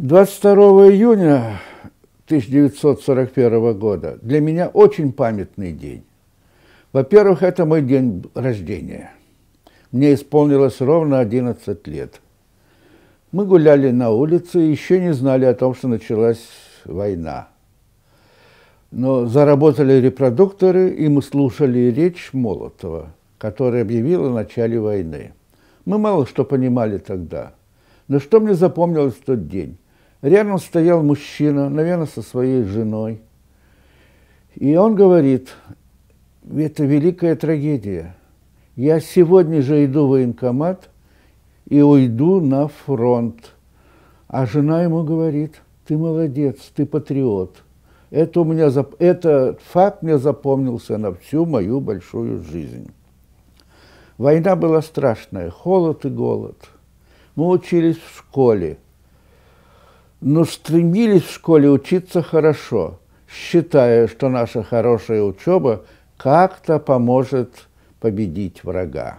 22 июня 1941 года для меня очень памятный день. Во-первых, это мой день рождения. Мне исполнилось ровно 11 лет. Мы гуляли на улице и еще не знали о том, что началась война. Но заработали репродукторы, и мы слушали речь Молотова, которая объявила о начале войны. Мы мало что понимали тогда. Но что мне запомнилось в тот день? Рядом стоял мужчина, наверное, со своей женой. И он говорит, это великая трагедия. Я сегодня же иду в военкомат и уйду на фронт. А жена ему говорит, ты молодец, ты патриот. Это у меня, зап... этот факт мне запомнился на всю мою большую жизнь. Война была страшная, холод и голод. Мы учились в школе – но стремились в школе учиться хорошо, считая, что наша хорошая учеба как-то поможет победить врага.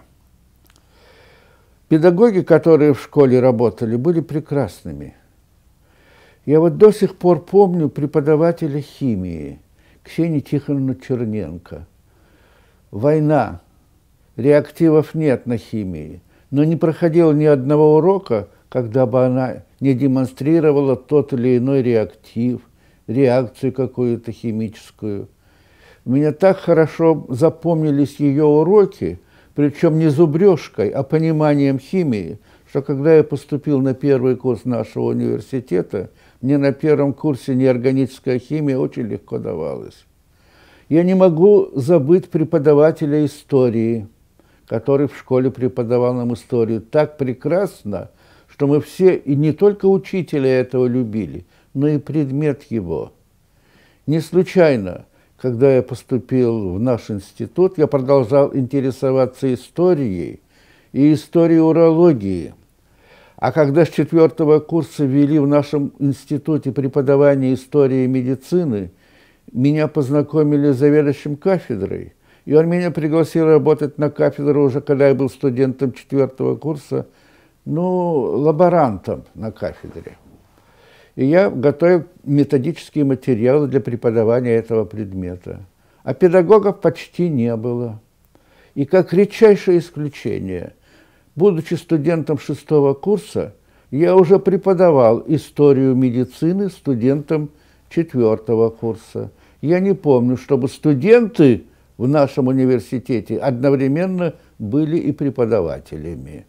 Педагоги, которые в школе работали, были прекрасными. Я вот до сих пор помню преподавателя химии Ксении Тихоновну Черненко. Война, реактивов нет на химии, но не проходил ни одного урока – когда бы она не демонстрировала тот или иной реактив, реакцию какую-то химическую. У меня так хорошо запомнились ее уроки, причем не зубрежкой, а пониманием химии, что когда я поступил на первый курс нашего университета, мне на первом курсе неорганическая химия очень легко давалась. Я не могу забыть преподавателя истории, который в школе преподавал нам историю так прекрасно, что мы все, и не только учителя этого любили, но и предмет его. Не случайно, когда я поступил в наш институт, я продолжал интересоваться историей и историей урологии. А когда с четвертого курса вели в нашем институте преподавание истории медицины, меня познакомили с заведующим кафедрой, и он меня пригласил работать на кафедру уже, когда я был студентом четвертого курса – ну, лаборантом на кафедре. И я готовил методические материалы для преподавания этого предмета. А педагогов почти не было. И как редчайшее исключение, будучи студентом шестого курса, я уже преподавал историю медицины студентам четвертого курса. Я не помню, чтобы студенты в нашем университете одновременно были и преподавателями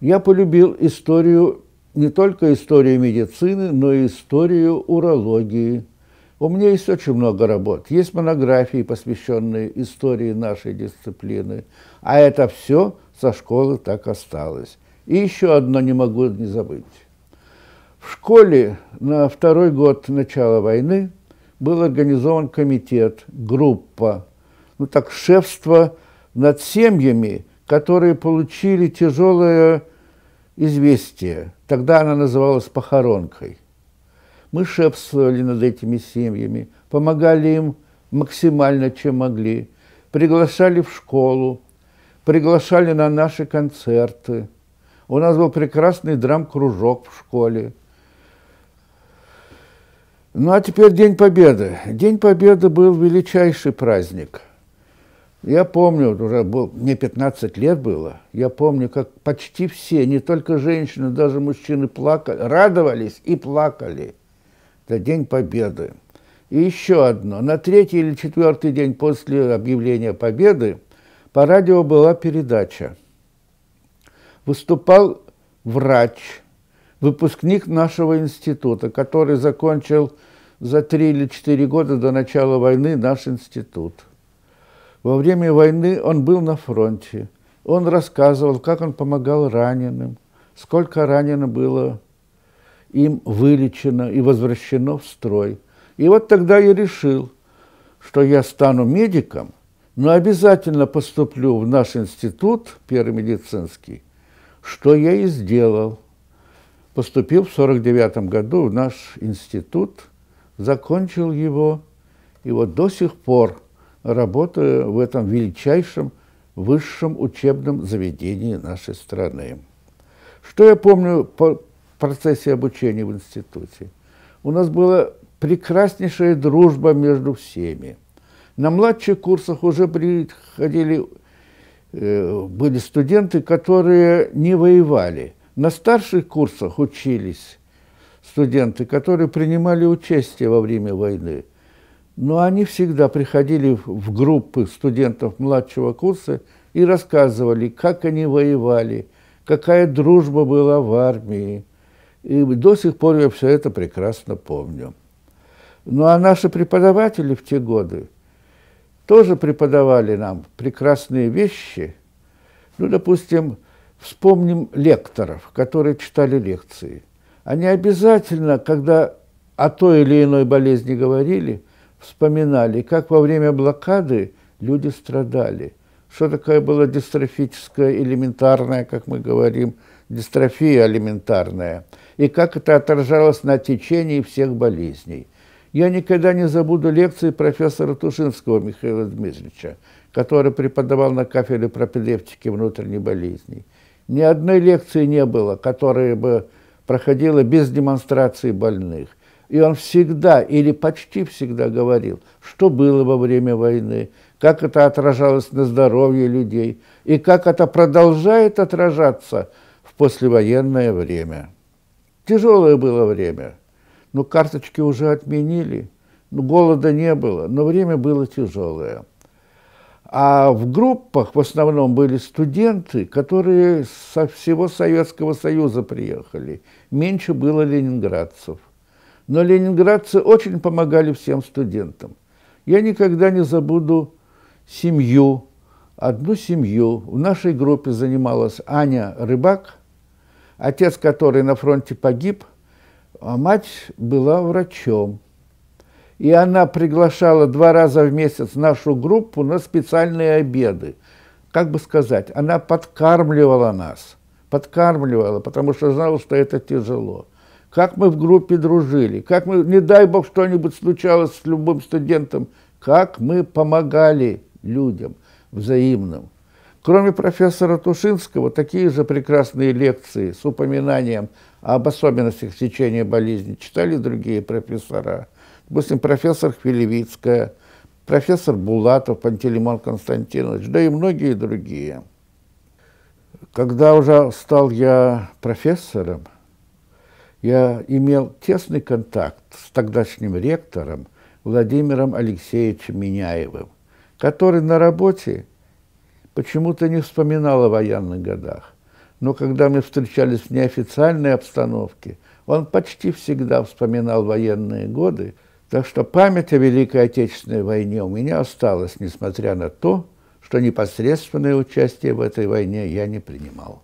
я полюбил историю, не только историю медицины, но и историю урологии. У меня есть очень много работ. Есть монографии, посвященные истории нашей дисциплины. А это все со школы так осталось. И еще одно не могу не забыть. В школе на второй год начала войны был организован комитет, группа, ну так, шефство над семьями, которые получили тяжелое известие. Тогда она называлась похоронкой. Мы шепствовали над этими семьями, помогали им максимально, чем могли, приглашали в школу, приглашали на наши концерты. У нас был прекрасный драм-кружок в школе. Ну а теперь День Победы. День Победы был величайший праздник – я помню, уже был, мне 15 лет было, я помню, как почти все, не только женщины, даже мужчины плакали, радовались и плакали. Это День Победы. И еще одно. На третий или четвертый день после объявления Победы по радио была передача. Выступал врач, выпускник нашего института, который закончил за три или четыре года до начала войны наш институт. Во время войны он был на фронте. Он рассказывал, как он помогал раненым, сколько ранено было им вылечено и возвращено в строй. И вот тогда я решил, что я стану медиком, но обязательно поступлю в наш институт, первый медицинский, что я и сделал. Поступил в 49 году в наш институт, закончил его, и вот до сих пор – работая в этом величайшем высшем учебном заведении нашей страны. Что я помню по процессе обучения в институте? У нас была прекраснейшая дружба между всеми. На младших курсах уже приходили, э, были студенты, которые не воевали. На старших курсах учились студенты, которые принимали участие во время войны. Но они всегда приходили в группы студентов младшего курса и рассказывали, как они воевали, какая дружба была в армии. И до сих пор я все это прекрасно помню. Ну а наши преподаватели в те годы тоже преподавали нам прекрасные вещи. Ну, допустим, вспомним лекторов, которые читали лекции. Они обязательно, когда о той или иной болезни говорили, вспоминали, как во время блокады люди страдали, что такое была дистрофическая, элементарная, как мы говорим, дистрофия элементарная, и как это отражалось на течении всех болезней. Я никогда не забуду лекции профессора Тушинского Михаила Дмитриевича, который преподавал на кафедре пропедевтики внутренней болезни. Ни одной лекции не было, которая бы проходила без демонстрации больных. И он всегда или почти всегда говорил, что было во время войны, как это отражалось на здоровье людей и как это продолжает отражаться в послевоенное время. Тяжелое было время, но карточки уже отменили, но голода не было, но время было тяжелое. А в группах в основном были студенты, которые со всего Советского Союза приехали. Меньше было ленинградцев но ленинградцы очень помогали всем студентам. Я никогда не забуду семью, одну семью. В нашей группе занималась Аня Рыбак, отец которой на фронте погиб, а мать была врачом. И она приглашала два раза в месяц нашу группу на специальные обеды. Как бы сказать, она подкармливала нас, подкармливала, потому что знала, что это тяжело как мы в группе дружили, как мы, не дай бог, что-нибудь случалось с любым студентом, как мы помогали людям взаимным. Кроме профессора Тушинского, такие же прекрасные лекции с упоминанием об особенностях течения болезни читали другие профессора. Допустим, профессор Хвилевицкая, профессор Булатов, Пантелеймон Константинович, да и многие другие. Когда уже стал я профессором, я имел тесный контакт с тогдашним ректором Владимиром Алексеевичем Меняевым, который на работе почему-то не вспоминал о военных годах. Но когда мы встречались в неофициальной обстановке, он почти всегда вспоминал военные годы, так что память о Великой Отечественной войне у меня осталась, несмотря на то, что непосредственное участие в этой войне я не принимал.